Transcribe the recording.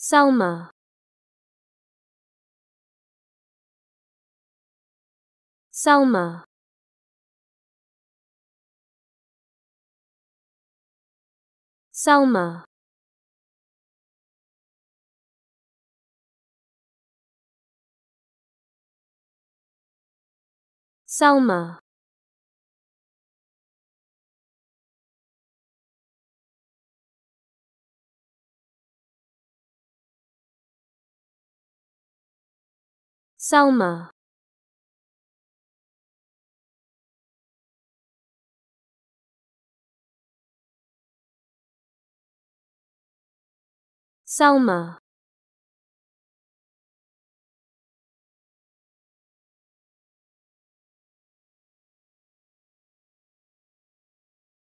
Selma Selma Selma Selma Selma Selma